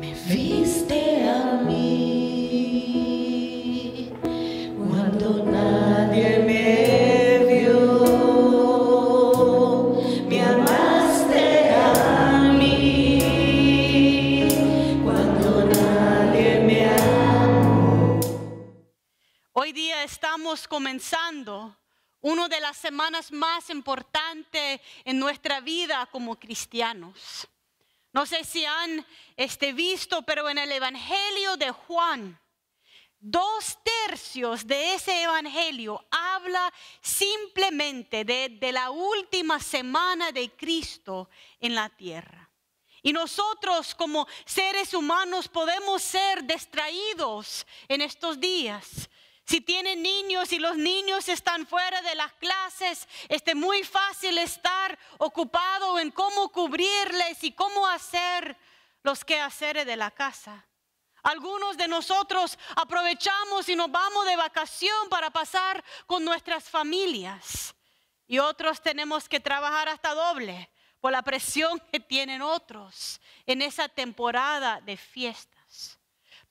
Me viste a mí cuando nadie me vio. Me amaste a mí cuando nadie me amó. Hoy día estamos comenzando una de las semanas más importantes en nuestra vida como cristianos. No sé si han este, visto, pero en el Evangelio de Juan, dos tercios de ese Evangelio habla simplemente de, de la última semana de Cristo en la tierra. Y nosotros como seres humanos podemos ser distraídos en estos días si tienen niños y los niños están fuera de las clases, es muy fácil estar ocupado en cómo cubrirles y cómo hacer los quehaceres de la casa. Algunos de nosotros aprovechamos y nos vamos de vacación para pasar con nuestras familias. Y otros tenemos que trabajar hasta doble por la presión que tienen otros en esa temporada de fiesta.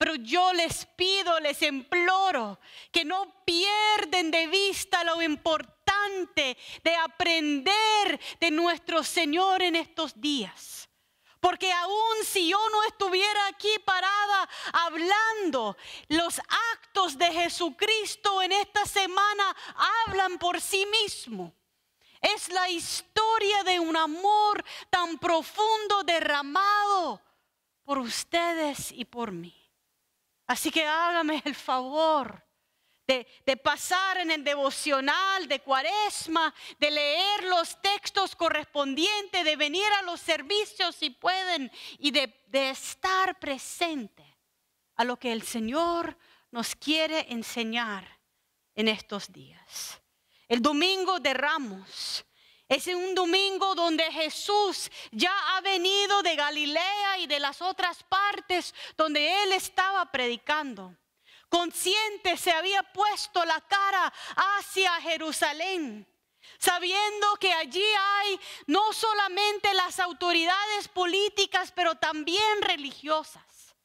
Pero yo les pido, les imploro que no pierden de vista lo importante de aprender de nuestro Señor en estos días. Porque aún si yo no estuviera aquí parada hablando, los actos de Jesucristo en esta semana hablan por sí mismo. Es la historia de un amor tan profundo derramado por ustedes y por mí. Así que hágame el favor de, pasar en el devocional de cuaresma, de leer los textos correspondientes, de venir a los servicios si pueden y de estar presente a lo que el Señor nos quiere enseñar en estos días. El domingo de Ramos es un domingo donde Jesús ya ha venido de Galilea y de las otras partes donde él estaba predicando. Consciente se había puesto la cara hacia Jerusalén sabiendo que allí hay no solamente las autoridades políticas, pero también religiosas.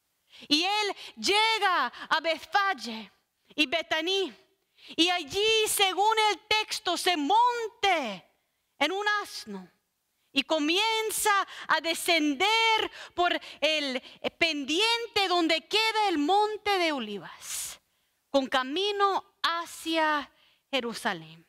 Y él llega a Betfalle y Betaní, y allí, según el texto, se monte en un asno y comienza a descender por el pendiente donde queda el monte de olivas, con camino hacia Jerusalén.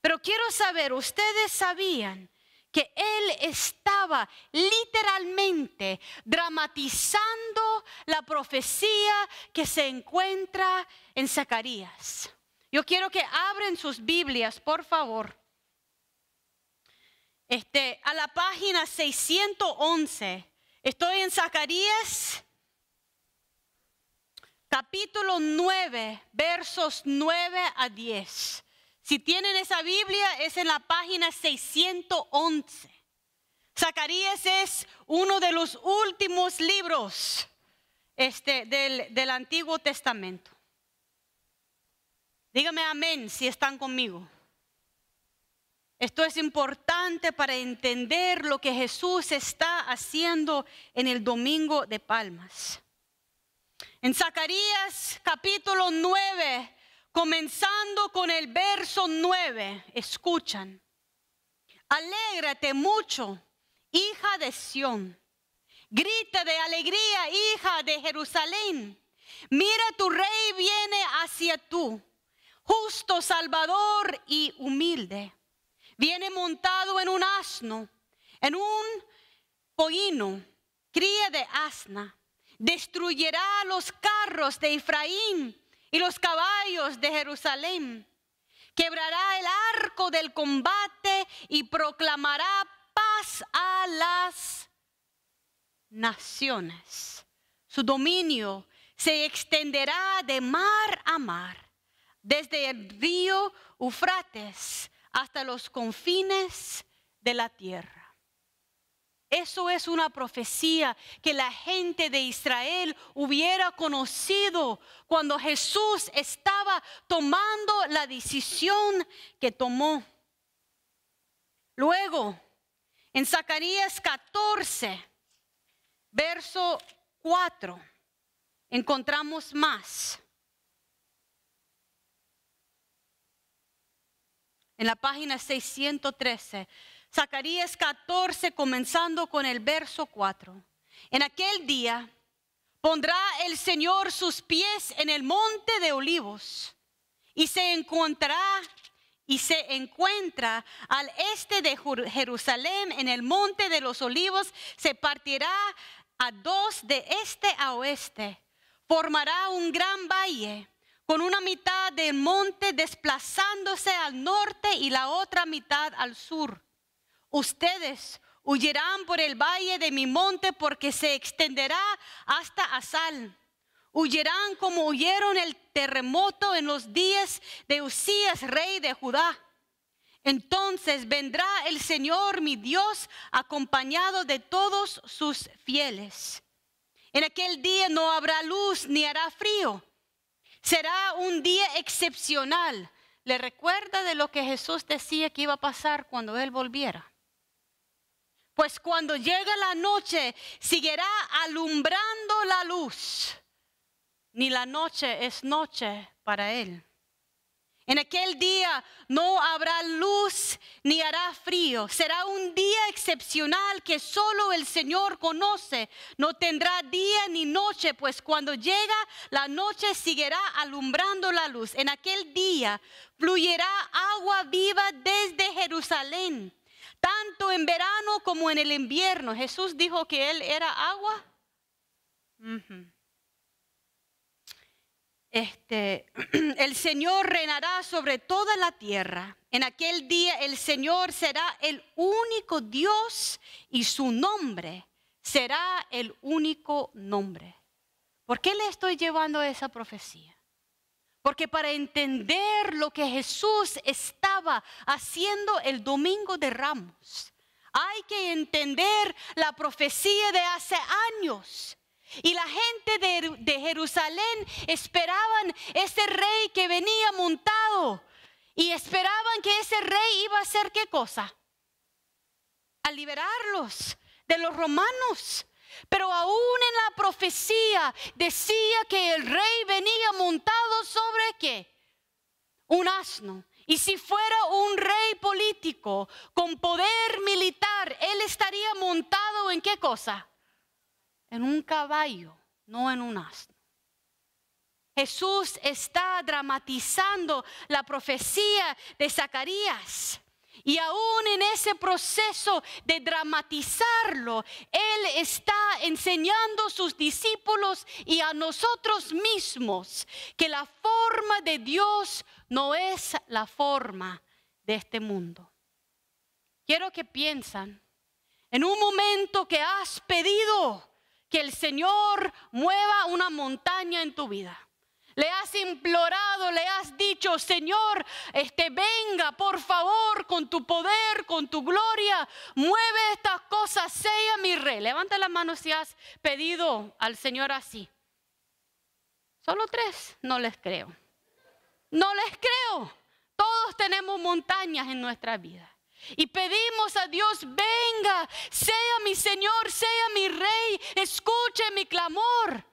Pero quiero saber, ustedes sabían que él estaba literalmente dramatizando la profecía que se encuentra en Zacarías. Yo quiero que abren sus Biblias, por favor este, a la página 611. Estoy en Zacarías capítulo 9, versos 9 a 10. Si tienen esa Biblia, es en la página 611. Zacarías es uno de los últimos libros este, del, del Antiguo Testamento. Dígame amén si están conmigo. Esto es importante para entender lo que Jesús está haciendo en el Domingo de Palmas. En Zacarías capítulo 9, comenzando con el verso 9, escuchan. Alégrate mucho, hija de Sión. Grita de alegría, hija de Jerusalén. Mira, tu rey viene hacia tú, justo, salvador y humilde Viene montado en un asno, en un poíno, cría de asna. Destruirá los carros de Efraín y los caballos de Jerusalén. Quebrará el arco del combate y proclamará paz a las naciones. Su dominio se extenderá de mar a mar, desde el río Eufrates hasta los confines de la tierra. Eso es una profecía que la gente de Israel hubiera conocido cuando Jesús estaba tomando la decisión que tomó. Luego, en Zacarías 14, verso 4, encontramos más. en la página 613. Zacarías 14, comenzando con el verso 4. En aquel día pondrá el Señor sus pies en el monte de olivos y se encontrará y se encuentra al este de Jerusalén en el monte de los olivos, se partirá a dos de este a oeste, formará un gran valle con una mitad del monte desplazándose al norte y la otra mitad al sur. Ustedes huirán por el valle de mi monte porque se extenderá hasta Asal. Huirán como huyeron el terremoto en los días de Usías, rey de Judá. Entonces vendrá el Señor mi Dios acompañado de todos sus fieles. En aquel día no habrá luz ni hará frío Será un día excepcional. Le recuerda de lo que Jesús decía que iba a pasar cuando Él volviera. Pues cuando llega la noche, seguirá alumbrando la luz. Ni la noche es noche para Él. En aquel día no habrá luz ni hará frío. Será un día excepcional que solo el Señor conoce. No tendrá día ni noche, pues cuando llega la noche seguirá alumbrando la luz. En aquel día fluirá agua viva desde Jerusalén, tanto en verano como en el invierno. Jesús dijo que Él era agua. Este, Señor reinará sobre toda la tierra. En aquel día el Señor será el único Dios y su nombre será el único nombre. ¿Por qué le estoy llevando esa profecía? Porque para entender lo que Jesús estaba haciendo el domingo de Ramos, hay que entender la profecía de hace años y la gente de, Jerusalén esperaban ese rey que venía montado. Y esperaban que ese rey iba a hacer qué cosa? A liberarlos de los romanos. Pero aún en la profecía decía que el rey venía montado sobre qué? Un asno. Y si fuera un rey político con poder militar, él estaría montado en qué cosa? en un caballo, no en un asno. Jesús está dramatizando la profecía de Zacarías. Y aún en ese proceso de dramatizarlo, Él está enseñando a sus discípulos y a nosotros mismos que la forma de Dios no es la forma de este mundo. Quiero que piensan en un momento que has pedido que el Señor mueva una montaña en tu vida. Le has implorado, le has dicho, Señor, este venga, por favor, con tu poder, con tu gloria, mueve estas cosas, sea mi rey. Levanta las manos si has pedido al Señor así. Solo tres, no les creo. No les creo. Todos tenemos montañas en nuestra vida. Y pedimos a Dios, venga, sea mi Señor, sea mi Rey, escuche mi clamor.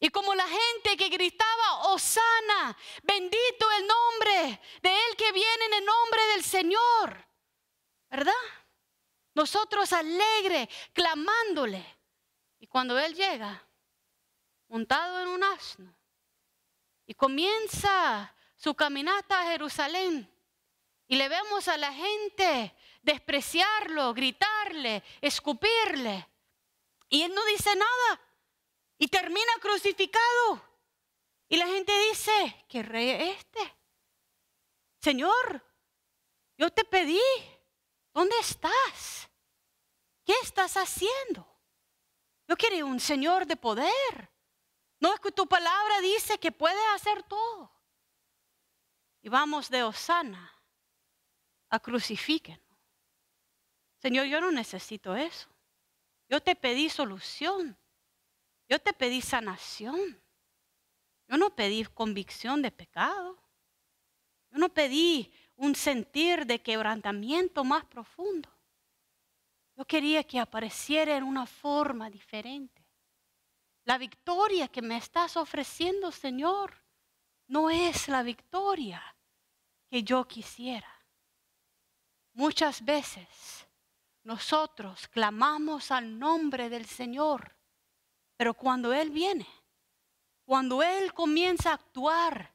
Y como la gente que gritaba, Osana, bendito el nombre de Él que viene en el nombre del Señor. ¿Verdad? Nosotros alegre, clamándole. Y cuando Él llega, montado en un asno, y comienza su caminata a Jerusalén, y le vemos a la gente despreciarlo, gritarle, escupirle. Y él no dice nada. Y termina crucificado. Y la gente dice, ¿qué rey es este? Señor, yo te pedí, ¿dónde estás? ¿Qué estás haciendo? Yo quería un Señor de poder. No es que tu palabra dice que puede hacer todo. Y vamos de Osana a crucifiquen. Señor, yo no necesito eso. Yo te pedí solución. Yo te pedí sanación. Yo no pedí convicción de pecado. Yo no pedí un sentir de quebrantamiento más profundo. Yo quería que apareciera en una forma diferente. La victoria que me estás ofreciendo, Señor, no es la victoria que yo quisiera. Muchas veces nosotros clamamos al nombre del Señor, pero cuando Él viene, cuando Él comienza a actuar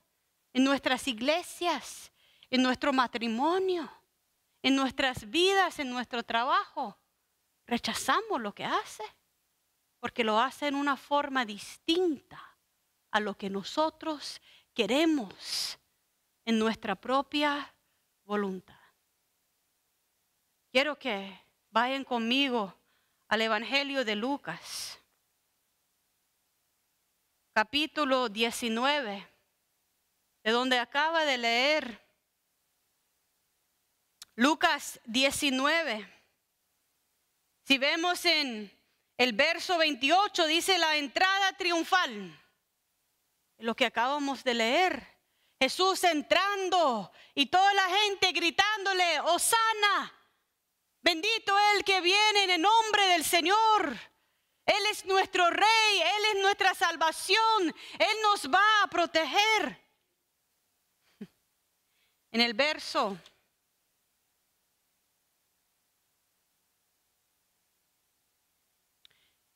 en nuestras iglesias, en nuestro matrimonio, en nuestras vidas, en nuestro trabajo, rechazamos lo que hace, porque lo hace en una forma distinta a lo que nosotros queremos en nuestra propia voluntad. Quiero que vayan conmigo al Evangelio de Lucas, capítulo 19, de donde acaba de leer. Lucas 19. Si vemos en el verso 28, dice la entrada triunfal. Lo que acabamos de leer. Jesús entrando y toda la gente gritándole, Osana, Bendito el que viene en el nombre del Señor. Él es nuestro rey, Él es nuestra salvación, Él nos va a proteger. En el verso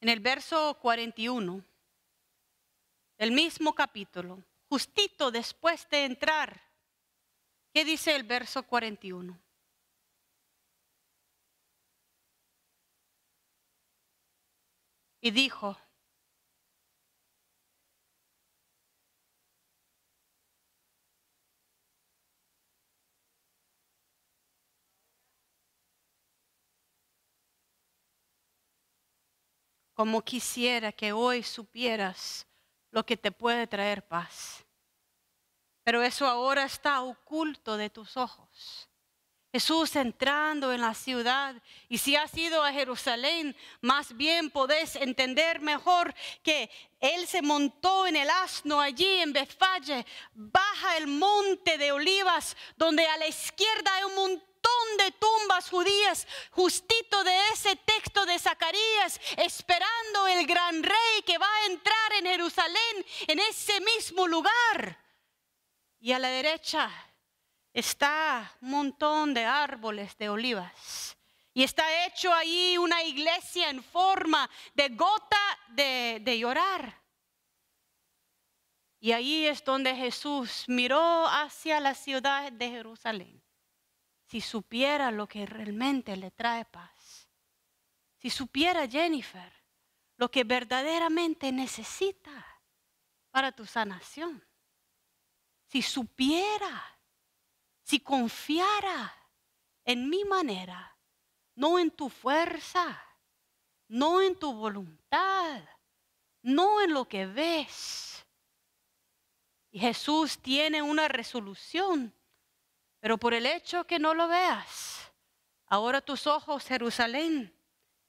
En el verso 41 el mismo capítulo, justito después de entrar, ¿qué dice el verso 41? y dijo, como quisiera que hoy supieras lo que te puede traer paz. Pero eso ahora está oculto de tus ojos. Jesús entrando en la ciudad. Y si has ido a Jerusalén, más bien podés entender mejor que Él se montó en el asno allí en Betfalle, baja el monte de olivas, donde a la izquierda hay un montón de tumbas judías, justito de ese texto de Zacarías, esperando el gran rey que va a entrar en Jerusalén, en ese mismo lugar. Y a la derecha está un montón de árboles de olivas. Y está hecho ahí una iglesia en forma de gota de, llorar. Y ahí es donde Jesús miró hacia la ciudad de Jerusalén. Si supiera lo que realmente le trae paz. Si supiera Jennifer lo que verdaderamente necesita para tu sanación. Si supiera si confiara en mi manera, no en tu fuerza, no en tu voluntad, no en lo que ves. Y Jesús tiene una resolución, pero por el hecho que no lo veas, ahora tus ojos, Jerusalén,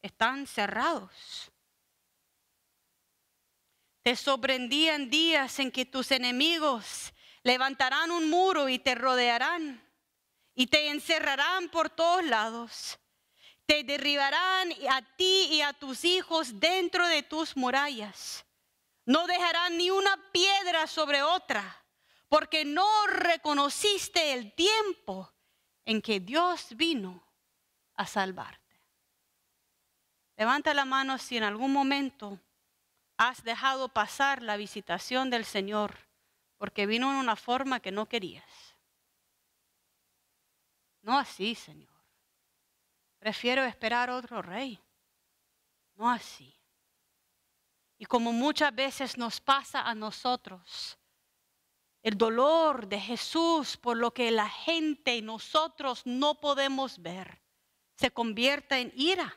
están cerrados. Te sorprendían días en que tus enemigos Levantarán un muro y te rodearán y te encerrarán por todos lados. Te derribarán a ti y a tus hijos dentro de tus murallas. No dejarán ni una piedra sobre otra, porque no reconociste el tiempo en que Dios vino a salvarte. Levanta la mano si en algún momento has dejado pasar la visitación del Señor porque vino en una forma que no querías. No así, Señor. Prefiero esperar otro rey. No así. Y como muchas veces nos pasa a nosotros, el dolor de Jesús por lo que la gente y nosotros no podemos ver, se convierte en ira.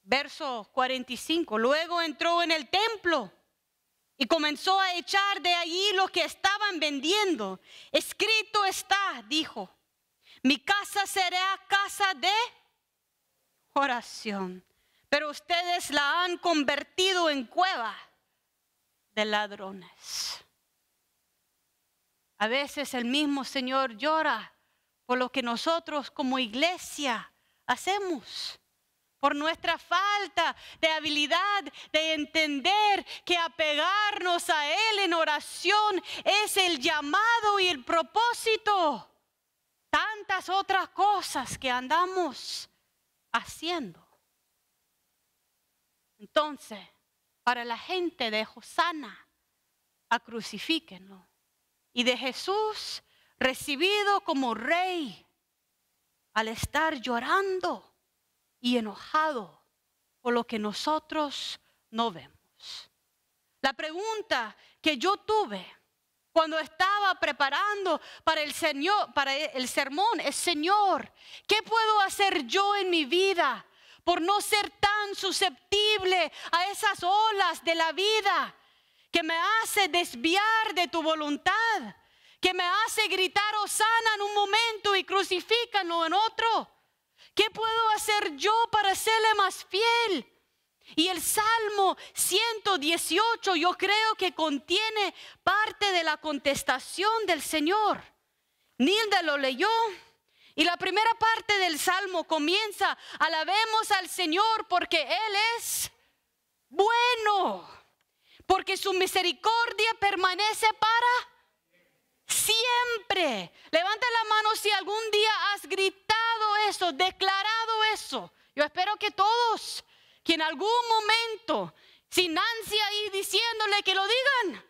Verso 45, luego entró en el templo y comenzó a echar de allí lo que estaban vendiendo. Escrito está, dijo, mi casa será casa de oración, pero ustedes la han convertido en cueva de ladrones. A veces el mismo Señor llora por lo que nosotros como iglesia hacemos por nuestra falta de habilidad de entender que apegarnos a Él en oración es el llamado y el propósito. Tantas otras cosas que andamos haciendo. Entonces, para la gente de Josana, a crucifíquenlo. Y de Jesús, recibido como rey, al estar llorando y enojado por lo que nosotros no vemos. La pregunta que yo tuve cuando estaba preparando para el, señor, para el sermón es, Señor, ¿qué puedo hacer yo en mi vida por no ser tan susceptible a esas olas de la vida que me hace desviar de tu voluntad? que me hace gritar Osana en un momento y crucifícalo en otro. ¿Qué puedo hacer yo para serle más fiel? Y el Salmo 118 yo creo que contiene parte de la contestación del Señor. Nilda lo leyó. Y la primera parte del Salmo comienza, alabemos al Señor porque Él es bueno, porque su misericordia permanece para Siempre. Levanta la mano si algún día has gritado eso, declarado eso. Yo espero que todos, que en algún momento, sin ansia y diciéndole que lo digan,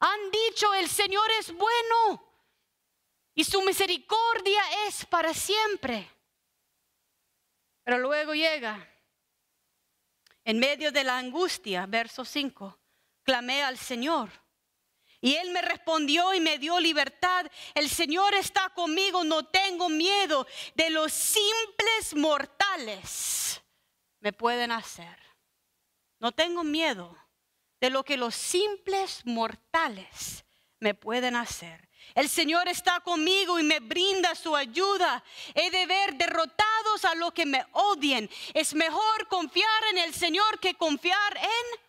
han dicho, el Señor es bueno y su misericordia es para siempre. Pero luego llega, en medio de la angustia, verso 5, clamé al Señor y él me respondió y me dio libertad. El Señor está conmigo, no tengo miedo de los simples mortales me pueden hacer. No tengo miedo de lo que los simples mortales me pueden hacer. El Señor está conmigo y me brinda su ayuda. He de ver derrotados a los que me odien. Es mejor confiar en el Señor que confiar en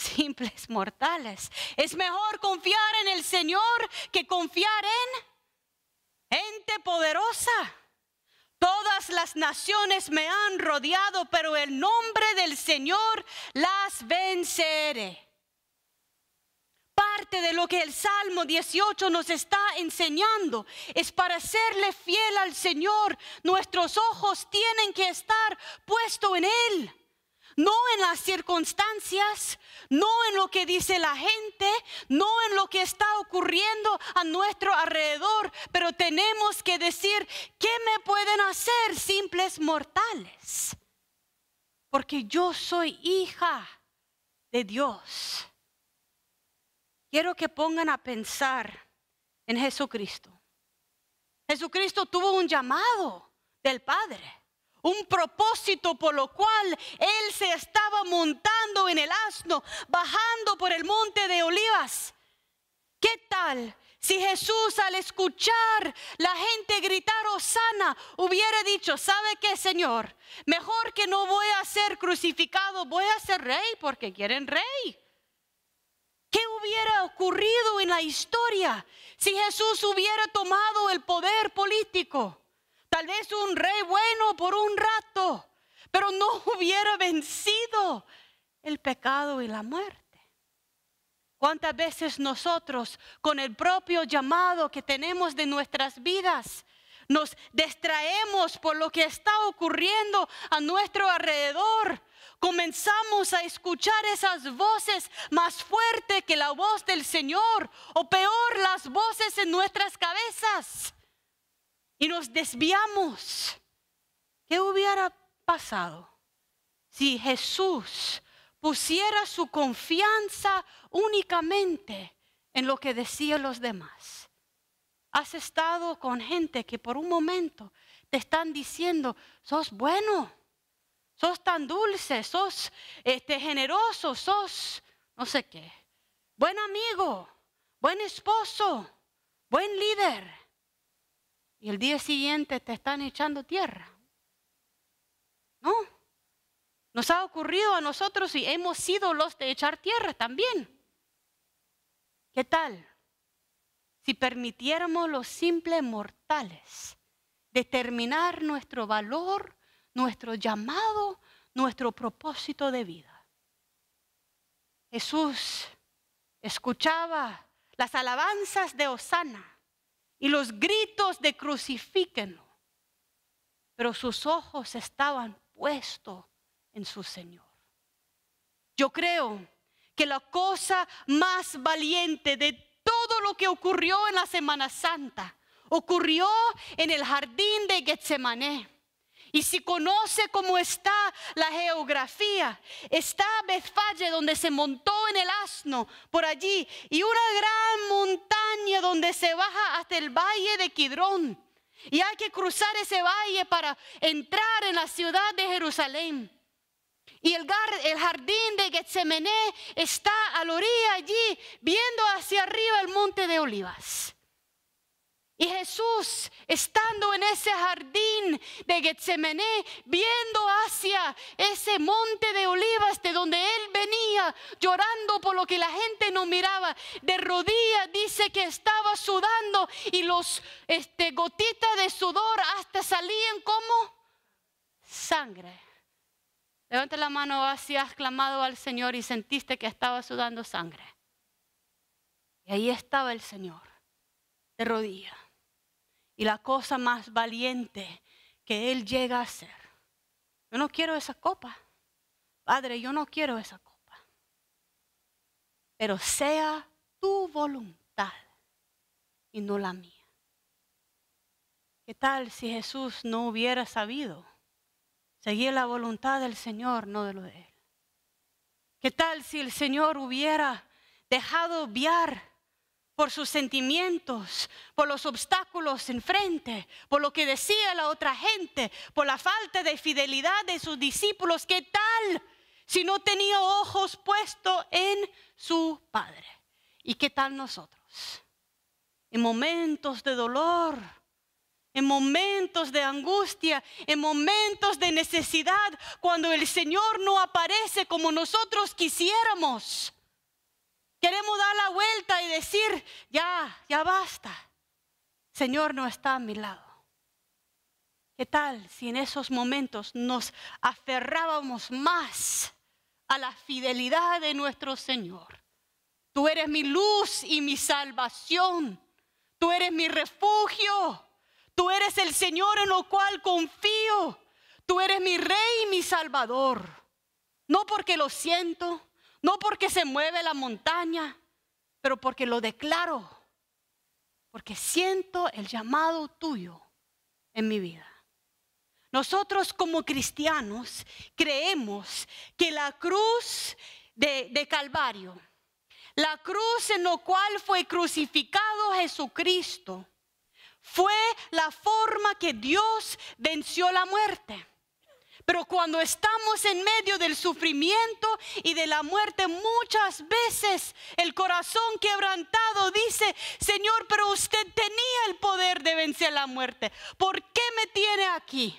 simples mortales. Es mejor confiar en el Señor que confiar en gente poderosa. Todas las naciones me han rodeado, pero el nombre del Señor las venceré. Parte de lo que el Salmo 18 nos está enseñando es para serle fiel al Señor. Nuestros ojos tienen que estar puestos en Él no en las circunstancias, no en lo que dice la gente, no en lo que está ocurriendo a nuestro alrededor, pero tenemos que decir, ¿qué me pueden hacer simples mortales? Porque yo soy hija de Dios. Quiero que pongan a pensar en Jesucristo. Jesucristo tuvo un llamado del Padre un propósito por lo cual él se estaba montando en el asno, bajando por el monte de olivas. ¿Qué tal si Jesús al escuchar la gente gritar Sana, hubiera dicho, ¿sabe qué, Señor? Mejor que no voy a ser crucificado, voy a ser rey porque quieren rey. ¿Qué hubiera ocurrido en la historia si Jesús hubiera tomado el poder político? Tal vez un rey bueno por un rato, pero no hubiera vencido el pecado y la muerte. ¿Cuántas veces nosotros, con el propio llamado que tenemos de nuestras vidas, nos distraemos por lo que está ocurriendo a nuestro alrededor? Comenzamos a escuchar esas voces más fuerte que la voz del Señor, o peor, las voces en nuestras cabezas y nos desviamos, ¿qué hubiera pasado si Jesús pusiera su confianza únicamente en lo que decían los demás? Has estado con gente que por un momento te están diciendo, sos bueno, sos tan dulce, sos este, generoso, sos no sé qué, buen amigo, buen esposo, buen líder y el día siguiente te están echando tierra. ¿No? Nos ha ocurrido a nosotros y hemos sido los de echar tierra también. ¿Qué tal? Si permitiéramos los simples mortales determinar nuestro valor, nuestro llamado, nuestro propósito de vida. Jesús escuchaba las alabanzas de Osana y los gritos de crucifíquenlo. Pero sus ojos estaban puestos en su Señor. Yo creo que la cosa más valiente de todo lo que ocurrió en la Semana Santa ocurrió en el jardín de Getsemaní y si conoce cómo está la geografía, está Betfalle donde se montó en el asno por allí y una gran montaña donde se baja hasta el valle de Kidrón Y hay que cruzar ese valle para entrar en la ciudad de Jerusalén. Y el, el jardín de Getsemené está a la orilla allí, viendo hacia arriba el monte de olivas. Y Jesús, estando en ese jardín de Getsemaní, viendo hacia ese monte de olivas de donde él venía, llorando por lo que la gente no miraba, de rodillas dice que estaba sudando y los este, gotitas de sudor hasta salían como sangre. Levanta la mano así, has clamado al Señor y sentiste que estaba sudando sangre. Y ahí estaba el Señor, de rodillas y la cosa más valiente que Él llega a ser. Yo no quiero esa copa. Padre, yo no quiero esa copa. Pero sea tu voluntad y no la mía. ¿Qué tal si Jesús no hubiera sabido seguir la voluntad del Señor, no de lo de Él? ¿Qué tal si el Señor hubiera dejado obviar por sus sentimientos, por los obstáculos enfrente, por lo que decía la otra gente, por la falta de fidelidad de sus discípulos. ¿Qué tal si no tenía ojos puestos en su Padre? ¿Y qué tal nosotros? En momentos de dolor, en momentos de angustia, en momentos de necesidad, cuando el Señor no aparece como nosotros quisiéramos. Queremos dar la vuelta y decir, ya, ya basta. Señor no está a mi lado. ¿Qué tal si en esos momentos nos aferrábamos más a la fidelidad de nuestro Señor? Tú eres mi luz y mi salvación. Tú eres mi refugio. Tú eres el Señor en lo cual confío. Tú eres mi rey y mi salvador. No porque lo siento, no porque se mueve la montaña, pero porque lo declaro. Porque siento el llamado tuyo en mi vida. Nosotros como cristianos creemos que la cruz de, de Calvario, la cruz en la cual fue crucificado Jesucristo, fue la forma que Dios venció la muerte. Pero cuando estamos en medio del sufrimiento y de la muerte, muchas veces el corazón quebrantado dice, Señor, pero usted tenía el poder de vencer la muerte. ¿Por qué me tiene aquí?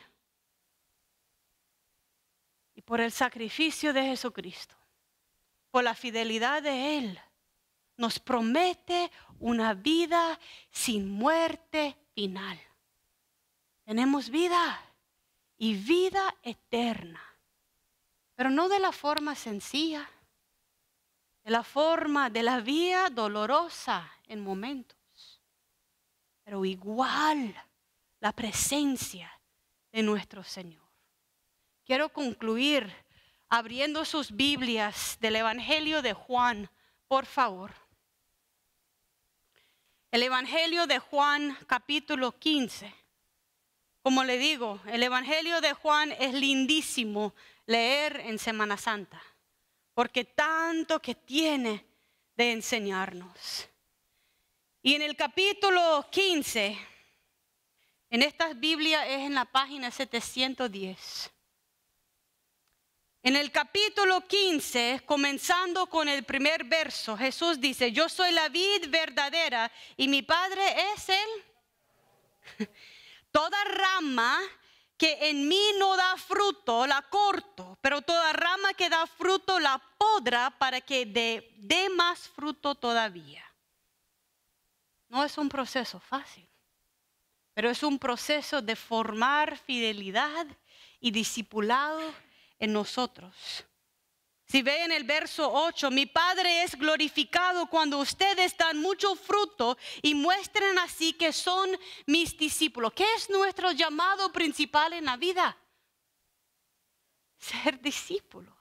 Y por el sacrificio de Jesucristo, por la fidelidad de Él, nos promete una vida sin muerte final. Tenemos vida y vida eterna. Pero no de la forma sencilla, de la forma de la vía dolorosa en momentos, pero igual la presencia de nuestro Señor. Quiero concluir abriendo sus Biblias del Evangelio de Juan, por favor. El Evangelio de Juan capítulo 15. Como le digo, el Evangelio de Juan es lindísimo leer en Semana Santa, porque tanto que tiene de enseñarnos. Y en el capítulo 15, en esta Biblia es en la página 710. En el capítulo 15, comenzando con el primer verso, Jesús dice, yo soy la vid verdadera y mi padre es él. Toda rama que en mí no da fruto, la corto, pero toda rama que da fruto, la podra para que dé, dé más fruto todavía. No es un proceso fácil, pero es un proceso de formar fidelidad y discipulado en nosotros. Si ve en el verso 8, mi Padre es glorificado cuando ustedes dan mucho fruto y muestren así que son mis discípulos. ¿Qué es nuestro llamado principal en la vida? Ser discípulos.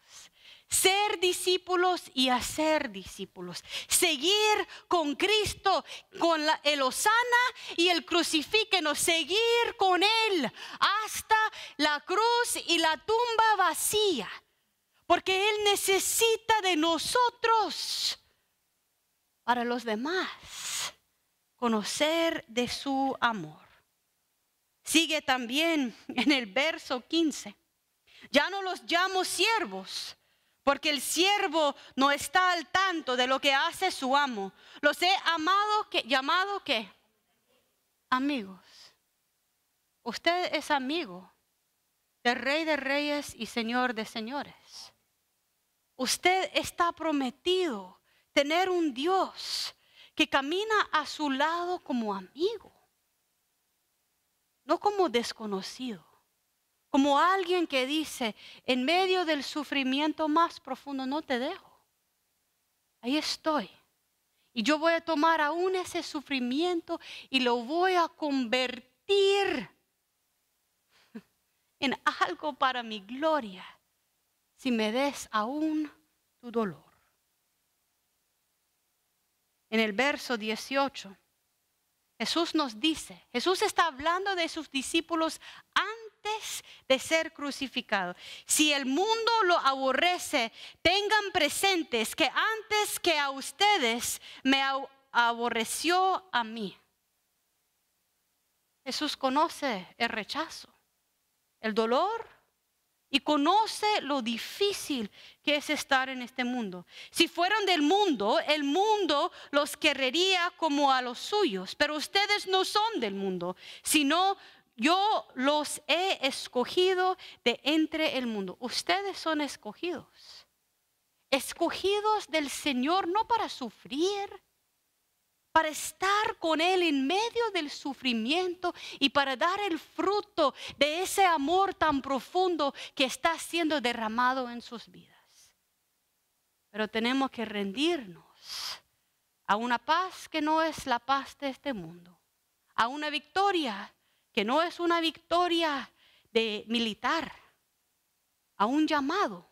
Ser discípulos y hacer discípulos. Seguir con Cristo, con la, el Osana y el crucifíquenos. Seguir con Él hasta la cruz y la tumba vacía porque Él necesita de nosotros para los demás conocer de su amor. Sigue también en el verso 15. Ya no los llamo siervos, porque el siervo no está al tanto de lo que hace su amo. Los he amado que llamado que amigos. Usted es amigo del Rey de Reyes y Señor de Señores. Usted está prometido tener un Dios que camina a su lado como amigo, no como desconocido, como alguien que dice, en medio del sufrimiento más profundo, no te dejo, ahí estoy. Y yo voy a tomar aún ese sufrimiento y lo voy a convertir en algo para mi gloria si me des aún tu dolor. En el verso 18, Jesús nos dice, Jesús está hablando de sus discípulos antes de ser crucificado. Si el mundo lo aborrece, tengan presentes que antes que a ustedes me aborreció a mí. Jesús conoce el rechazo, el dolor y conoce lo difícil que es estar en este mundo. Si fueran del mundo, el mundo los querría como a los suyos, pero ustedes no son del mundo, sino yo los he escogido de entre el mundo. Ustedes son escogidos, escogidos del Señor no para sufrir, para estar con Él en medio del sufrimiento y para dar el fruto de ese amor tan profundo que está siendo derramado en sus vidas. Pero tenemos que rendirnos a una paz que no es la paz de este mundo, a una victoria que no es una victoria de militar, a un llamado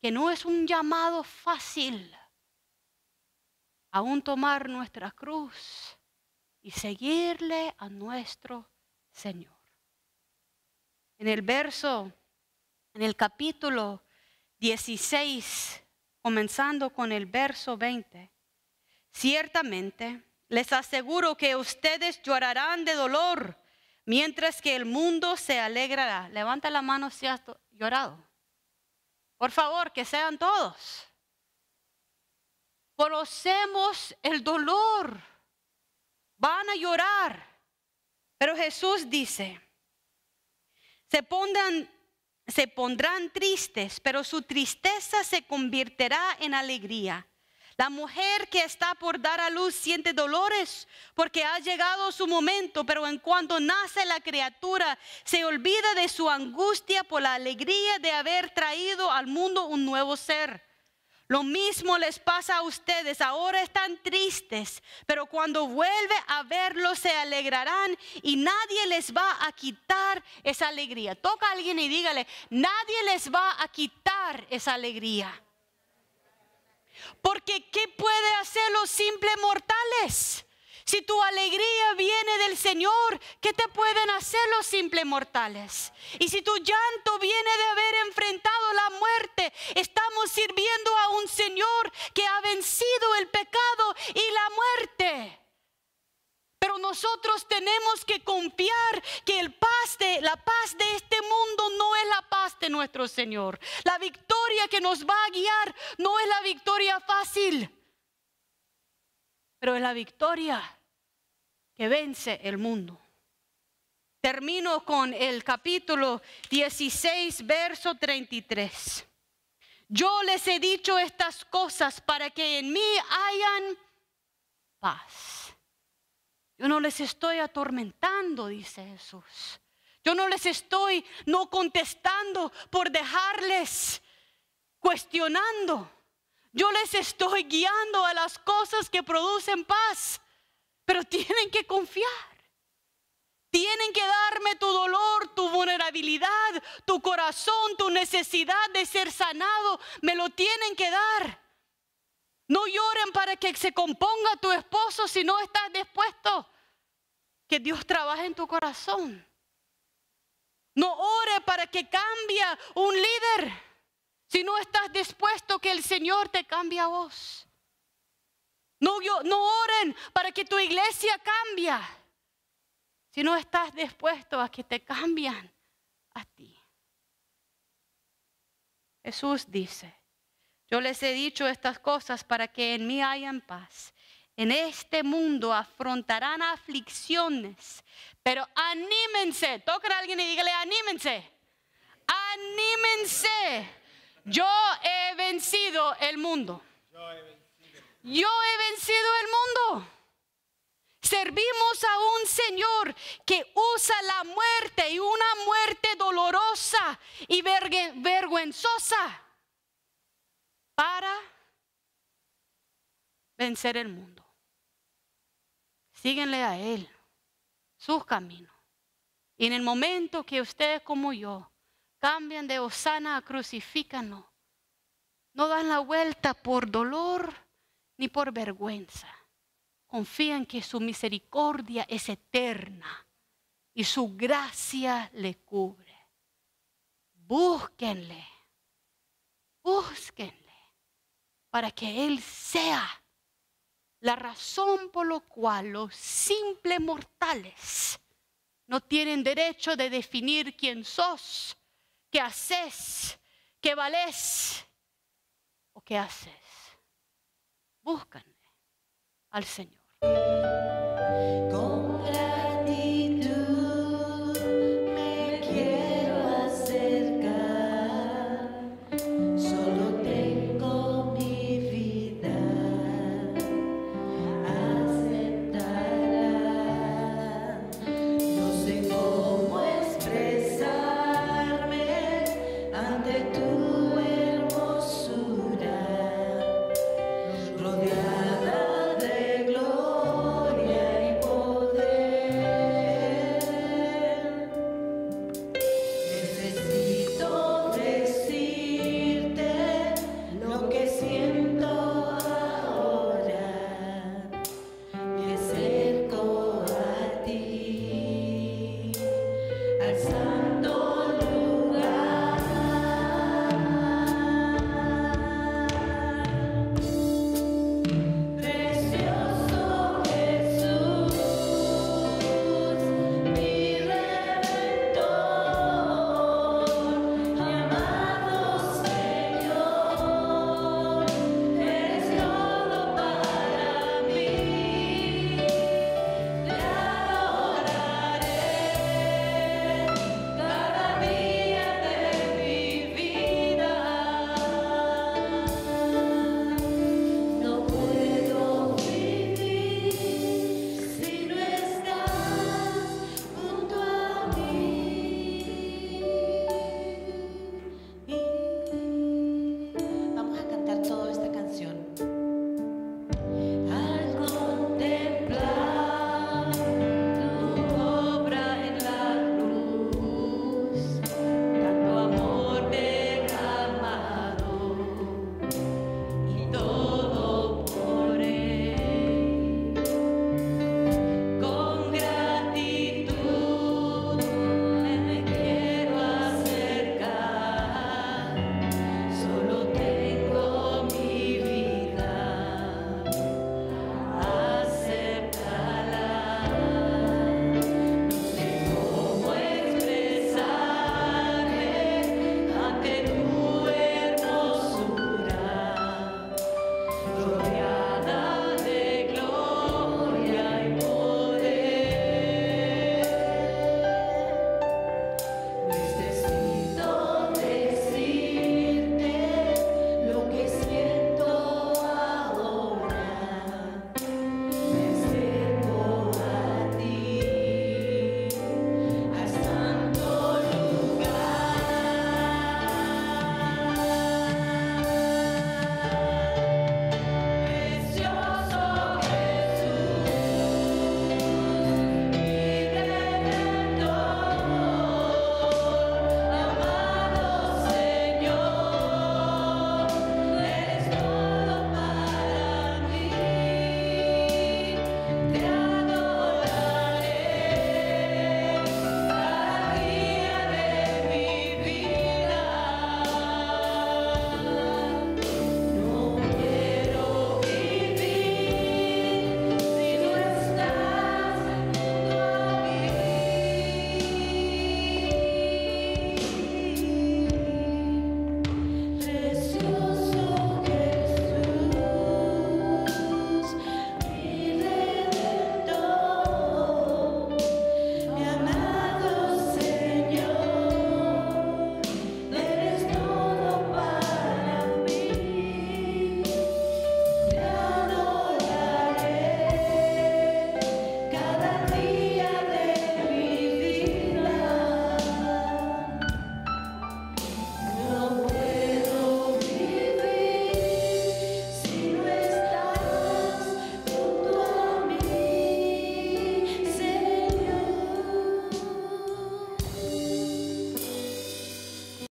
que no es un llamado fácil aún tomar nuestra cruz y seguirle a nuestro Señor. En el verso, en el capítulo 16, comenzando con el verso 20, ciertamente les aseguro que ustedes llorarán de dolor mientras que el mundo se alegrará. Levanta la mano si has llorado. Por favor, que sean todos. Conocemos el dolor. Van a llorar. Pero Jesús dice, se, pondrán se pondrán tristes, pero su tristeza se convertirá en alegría. La mujer que está por dar a luz siente dolores porque ha llegado su momento, pero en cuanto nace la criatura, se olvida de su angustia por la alegría de haber traído al mundo un nuevo ser. Lo mismo les pasa a ustedes. Ahora están tristes, pero cuando vuelve a verlos se alegrarán y nadie les va a quitar esa alegría. Toca a alguien y dígale, nadie les va a quitar esa alegría. Porque ¿qué puede hacer los simples mortales? Si tu alegría viene del Señor, ¿qué te pueden hacer los simples mortales? Y si tu llanto viene de haber enfrentado la muerte, estamos sirviendo a un Señor que ha vencido el pecado y la muerte. Pero nosotros tenemos que confiar que la paz de este mundo no es la paz de nuestro Señor. La victoria que nos va a guiar no es la victoria fácil pero es la victoria que vence el mundo. Termino con el capítulo 16, verso 33. Yo les he dicho estas cosas para que en mí hayan paz. Yo no les estoy atormentando, dice Jesús. Yo no les estoy no contestando por dejarles cuestionando. Yo les estoy guiando a las cosas que producen paz, pero tienen que confiar. Tienen que darme tu dolor, tu vulnerabilidad, tu corazón, tu necesidad de ser sanado. Me lo tienen que dar. No lloren para que se componga tu esposo si no estás dispuesto. Que Dios trabaje en tu corazón. No ore para que cambie un líder. Si no estás dispuesto que el Señor te cambie a vos. No, no oren para que tu iglesia cambie. Si no estás dispuesto a que te cambian a ti. Jesús dice, yo les he dicho estas cosas para que en mí hayan paz. En este mundo afrontarán aflicciones, pero anímense. toquen a alguien y dígale, anímense. Anímense yo he vencido el mundo. Yo he vencido, el mundo. Servimos a un Señor que usa la muerte y una muerte dolorosa y vergüenzosa para vencer el mundo. Síguenle a Él, sus caminos. Y en el momento que ustedes como yo Cambian de Osana a crucifícano. No dan la vuelta por dolor ni por vergüenza. Confían que su misericordia es eterna y su gracia le cubre. Búsquenle, búsquenle para que Él sea la razón por la cual los simples mortales no tienen derecho de definir quién sos ¿Qué haces, que vales? o qué haces. Búscanle al Señor.